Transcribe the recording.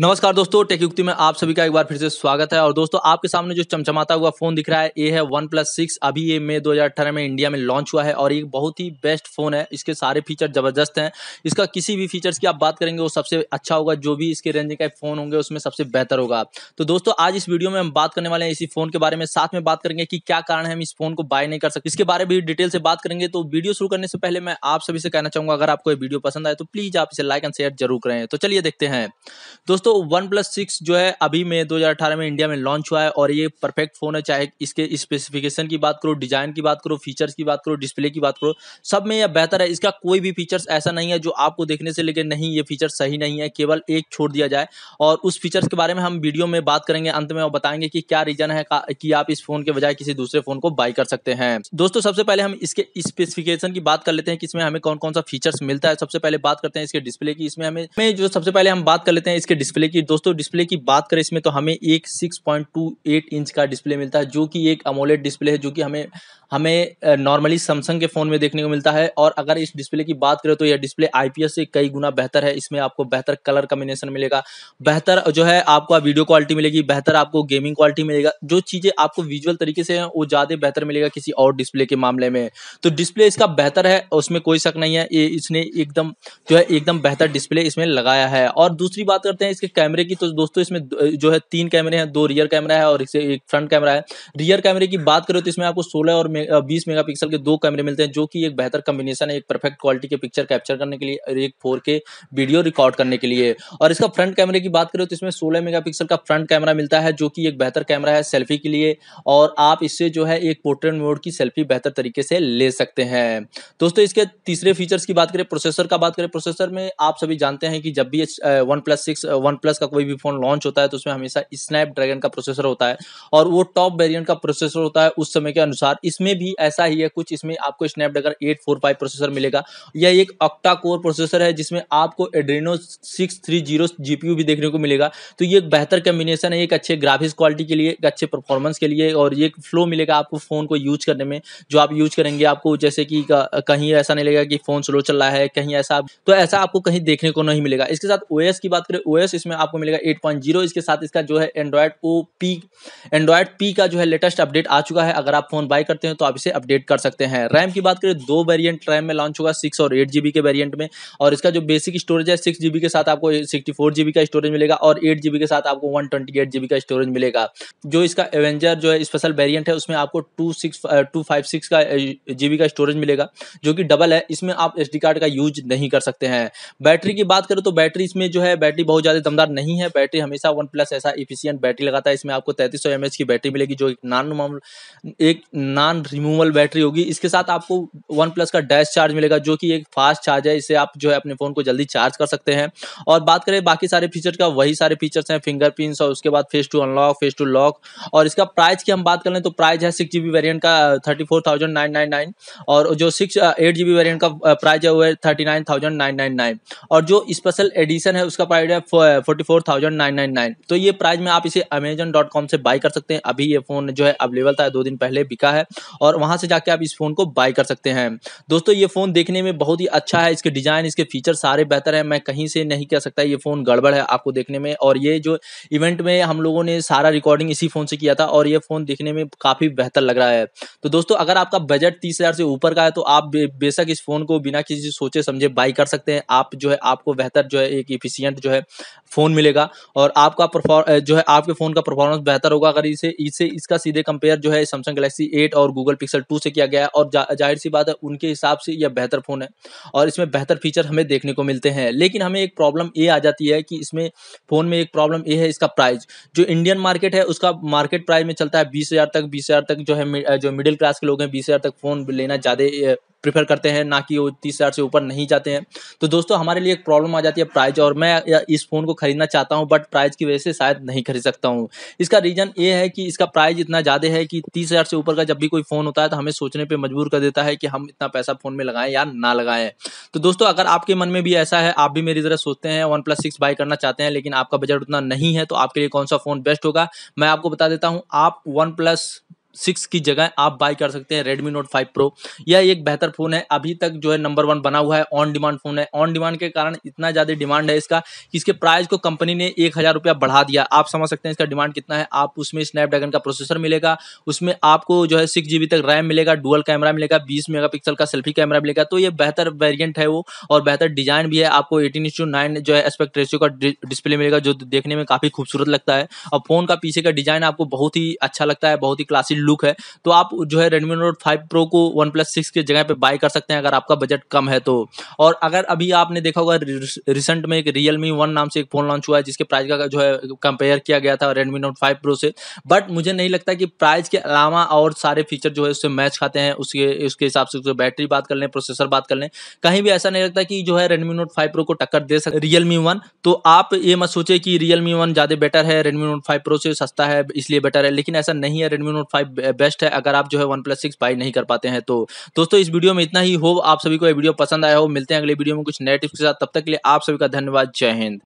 नमस्कार दोस्तों टेक युक्ति में आप सभी का एक बार फिर से स्वागत है और दोस्तों आपके सामने जो चमचमाता हुआ फोन दिख रहा है ये है वन प्लस सिक्स अभी ये मई अठारह में इंडिया में लॉन्च हुआ है और ये बहुत ही बेस्ट फोन है इसके सारे फीचर जबरदस्त हैं इसका किसी भी फीचर्स की आप बात करेंगे वो सबसे अच्छा होगा जो भी इसके रेंज का फोन होंगे उसमें सबसे बेहतर होगा तो दोस्तों आज इस वीडियो में हम बात करने वाले हैं इसी फोन के बारे में साथ में बात करेंगे कि क्या कारण है हम इस फोन को बाय नहीं कर सकते इसके बारे में डिटेल से बात करेंगे तो वीडियो शुरू करने से पहले मैं आप सभी से कहना चाहूंगा अगर आपको ये वीडियो पसंद आए तो प्लीज आप इसे लाइक एंड शेयर जरूर करें तो चलिए देखते हैं दोस्तों दोस्तों वन प्लस सिक्स जो है अभी में 2018 में इंडिया में लॉन्च हुआ है और ये परफेक्ट फ़ोन है चाहे इसके स्पेसिफिकेशन की बात करो डिज़ाइन की बात करो फीचर्स की बात करो डिस्प्ले की बात करो सब में यह बेहतर है इसका कोई भी फीचर्स ऐसा नहीं है जो आपको देखने से लेकर नहीं ये फीचर सही नहीं है केवल एक छोड़ दिया जाए और उस फीचर्स के बारे में हम वीडियो में बात करेंगे अंत में और बताएंगे कि क्या रीज़न है कि आप इस फ़ोन के बजाय किसी दूसरे फ़ोन को बाई कर सकते हैं दोस्तों सबसे पहले हम इसके स्पेसिफिकेशन की बात कर लेते हैं कि इसमें हमें कौन कौन सा फीचर्स मिलता है सबसे पहले बात करते हैं इसके डिस्प्ले की इसमें हमें जो सबसे पहले हम बात कर लेते हैं इसके डिस्प्ले डिस्प्ले की दोस्तों डिस्प्ले की बात करें इसमें तो हमें एक 6.28 इंच का डिस्प्ले मिलता है जो कि एक अमोलेट डिस्प्ले है जो कि हमें हमें नॉर्मली सैमसंग के फ़ोन में देखने को मिलता है और अगर इस डिस्प्ले की बात करें तो यह डिस्प्ले आई से कई गुना बेहतर है इसमें आपको बेहतर कलर कम्बिनेशन मिलेगा बेहतर जो है आपको वीडियो क्वालिटी मिलेगी बेहतर आपको गेमिंग क्वालिटी मिलेगा जो चीज़ें आपको विजुअल तरीके से हैं वो ज़्यादा बेहतर मिलेगा किसी और डिस्प्ले के मामले में तो डिस्प्ले इसका बेहतर है उसमें कोई शक नहीं है ये इसने एकदम जो है एकदम बेहतर डिस्प्ले इसमें लगाया है और दूसरी बात करते हैं इसके इसके कैमरे की तो दोस्तों इसमें जो है तीन कैमरे हैं दो रियर कैमरा है और एक फ्रंट कैमरा है रियर कैमरे की बात करें तो इसमें आपको सोलह और बीस मेगा के दो कैमरे मिलते हैं जो कि एक बेहतर कम्बिनेशन है एक परफेक्ट क्वालिटी के पिक्चर कैप्चर करने के लिए और एक फोर वीडियो रिकॉर्ड करने के लिए और इसका फ्रंट कैमरे की बात करें तो इसमें सोलह मेगा का फ्रंट कैमरा मिलता है जो कि एक बेहतर कैमरा है सेल्फी के लिए और आप इससे जो है एक पोर्ट्रेट मोड की सेल्फी बेहतर तरीके से ले सकते हैं दोस्तों इसके तीसरे फीचर्स की बात करें प्रोसेसर का बात करें प्रोसेसर में आप सभी जानते हैं कि जब भी OnePlus six OnePlus का कोई भी फोन लॉन्च होता है तो उसमें हमेशा स्नैप ड्रैगन का प्रोसेसर होता है और वो टॉप वेरियंट का प्रोसेसर होता है उस समय के अनुसार इसमें भी ऐसा ही है कुछ इसमें आपको Snapdragon eight four five processor मिलेगा यह एक ऑक्टा कोर प्रोसेसर है जिसमें आपको Adreno six three zero GPU भी देखने को मिलेगा तो ये एक बेहतर कम्बिनेशन है एक अच्छे ग्राफिक्स क्वालिटी के लिए एक अच्छे परफॉर्मेंस के लिए और ये फ्लो मिलेगा आपको फ़ोन को यूज करने में जो आप यूज करेंगे आपको जैसे कि कहीं ऐसा नहीं लगेगा कि फ़ोन स्लो चल रहा है कहीं ऐसा तो ऐसा आपको कहीं देखने को नहीं मिलेगा इसके साथ ओएस की बात करें ओएस इसमें आपको मिलेगा 8.0 इसके साथ इसका जो है Android O P Android P का जो है लेटेस्ट अपडेट आ चुका है अगर आप फोन बाय करते हैं तो आप इसे अपडेट कर सकते हैं रैम की बात करें दो वेरियंट रैम में लॉन्च होगा सिक्स और एट के वेरियंट में और इसका जो बेसिक स्टोरेज है सिक्स के साथ आपको सिक्सटी का स्टोरेज मिलेगा और एट के साथ आपको वन का स्टोरेज मिलेगा जो इसका एवेंजर जो है स्पेशल वेरियंट है उसमें आपको टू सिक्स का जीबी का स्टोरेज मिलेगा जो कि डबल है इसमें आप एसडी कार्ड का यूज नहीं कर सकते हैं बैटरी की बात करें तो बैटरी इसमें जो है बैटरी बहुत ज़्यादा दमदार नहीं है बैटरी हमेशा वन प्लस ऐसा इफिशियंट बैटरी लगाता है इसमें आपको तैतीस सौ की बैटरी मिलेगी जो एक नॉन एक नॉन रिमूवल बैटरी होगी इसके साथ आपको वन प्लस का डैश चार्ज मिलेगा जो कि एक फास्ट चार्ज है इसे आप जो है अपने फ़ोन को जल्दी चार्ज कर सकते हैं और बात करें बाकी सारे फीचर का वही सारे फीचर्स हैं फिंगरप्रिंट्स और उसके बाद face to unlock face to lock और इसका प्राइस की हम बात कर लें तो प्राइस है सिक्स जीबी वेरियंट का thirty four thousand nine nine nine और जो सिक्स एट जीबी वेरियंट का प्राइस है वो है thirty nine thousand nine nine nine और जो स्पेशल एडिशन है उसका प्राइस है forty four thousand nine nine nine तो ये प्राइस में आप इसे अमेजन से बाई कर सकते हैं अभी ये फ़ोन जो है अवेलेबल था दो दिन पहले बिका है और वहां से जाके आप इस फ़ोन को बाई कर सकते हैं दोस्तों ये फ़ोन देखने में बहुत ही अच्छा है इसके डिज़ाइन इसके फीचर सारे बेहतर है मैं कहीं से नहीं कह सकता ये फ़ोन गड़बड़ है आपको देखने में और ये जो इवेंट में हम लोगों ने सारा रिकॉर्डिंग इसी फ़ोन से किया था और ये फ़ोन देखने में काफ़ी बेहतर लग रहा है तो दोस्तों अगर आपका बजट तीस से ऊपर का है तो आप बेशक इस फ़ोन को बिना किसी सोचे समझे बाई कर सकते हैं आप जो है आपको बेहतर जो है एक इफिशियंट जो है फ़ोन मिलेगा और आपका परफॉर्म जो है आपके फ़ोन का परफॉर्मेंस बेहतर होगा अगर इसे इसे इसका सीधे कंपेयर जो है सैमसंग गलेक्सी एट और गूगल पिक्सल टू से किया गया है और जा, जाहिर सी बात है उनके हिसाब से यह बेहतर फ़ोन है और इसमें बेहतर फीचर हमें देखने को मिलते हैं लेकिन हमें एक प्रॉब्लम ये आ जाती है कि इसमें फ़ोन में एक प्रॉब्लम ये है इसका प्राइस जो इंडियन मार्केट है उसका मार्केट प्राइस में चलता है बीस तक बीस तक जो है जो मिडिल क्लास के लोग हैं बीस तक फ़ोन लेना ज़्यादा प्रेफर करते हैं ना कि वो तीस हज़ार से ऊपर नहीं जाते हैं तो दोस्तों हमारे लिए एक प्रॉब्लम आ जाती है प्राइज और मैं इस फ़ोन को ख़रीदना चाहता हूँ बट प्राइज की वजह से शायद नहीं खरीद सकता हूँ इसका रीज़न ये है कि इसका प्राइज इतना ज़्यादा है कि तीस हज़ार से ऊपर का जब भी कोई फ़ोन होता है तो हमें सोचने पर मजबूर कर देता है कि हम इतना पैसा फ़ोन में लगाएं या ना लगाएं तो दोस्तों अगर आपके मन में भी ऐसा है आप भी मेरी तरह सोचते हैं वन प्लस सिक्स बाई करना चाहते हैं लेकिन आपका बजट उतना नहीं है तो आपके लिए कौन सा फ़ोन बेस्ट होगा मैं आपको बता देता हूँ आप वन प्लस सिक्स की जगह आप बाय कर सकते हैं रेडमी नोट फाइव प्रो यह एक बेहतर फ़ोन है अभी तक जो है नंबर वन बना हुआ है ऑन डिमांड फ़ोन है ऑन डिमांड के कारण इतना ज़्यादा डिमांड है इसका कि इसके प्राइस को कंपनी ने एक हज़ार रुपया बढ़ा दिया आप समझ सकते हैं इसका डिमांड कितना है आप उसमें स्नैपड्रैगन का प्रोसेसर मिलेगा उसमें आपको जो है सिक्स जी तक रैम मिलेगा डुअल कैमरा मिलेगा बीस मेगा का सेल्फी कैमरा मिलेगा तो ये बेहतर वेरियंट है वो और बेहतर डिजाइन भी है आपको एटीन नाइन जो है एस्पेक्ट रेशियो का डिस्प्ले मिलेगा जो देखने में काफ़ी खूबसूरत लगता है और फोन का पीछे का डिजाइन आपको बहुत ही अच्छा लगता है बहुत ही क्लासिक लुक है तो आप जो है रेडमी नोट फाइव प्रो को वन प्लस सिक्स की जगह पे बाय कर सकते हैं अगर आपका बजट कम है तो और अगर अभी आपने देखा होगा रिसेंट में एक रियल मी वन नाम से एक फ़ोन लॉन्च हुआ है जिसके प्राइस का जो है कंपेयर किया गया था रेडमी नोट फाइव प्रो से बट मुझे नहीं लगता कि प्राइस के अलावा और सारे फीचर जो है उससे मैच खाते हैं उसके उसके हिसाब से उसके बैटरी बात कर लें प्रोसेसर बात कर लें कहीं भी ऐसा नहीं लगता कि जो है रेडमी नोट फाइव प्रो को टक्कर दे सकते रियल मी वन तो आप ये मत सोचे कि रियल मी वन ज़्यादा बेटर है रेडमी नोट फाइव प्रो से सस्ता है इसलिए बेटर है लेकिन ऐसा नहीं है रेडमी नोट फाइव बेस्ट है अगर आप जो है वन प्लस सिक्स बाई नहीं कर पाते हैं तो दोस्तों इस वीडियो में इतना ही हो आप सभी को ये वीडियो पसंद आया हो मिलते हैं अगले वीडियो में कुछ नए टिप्स के साथ तब तक के लिए आप सभी का धन्यवाद जय हिंद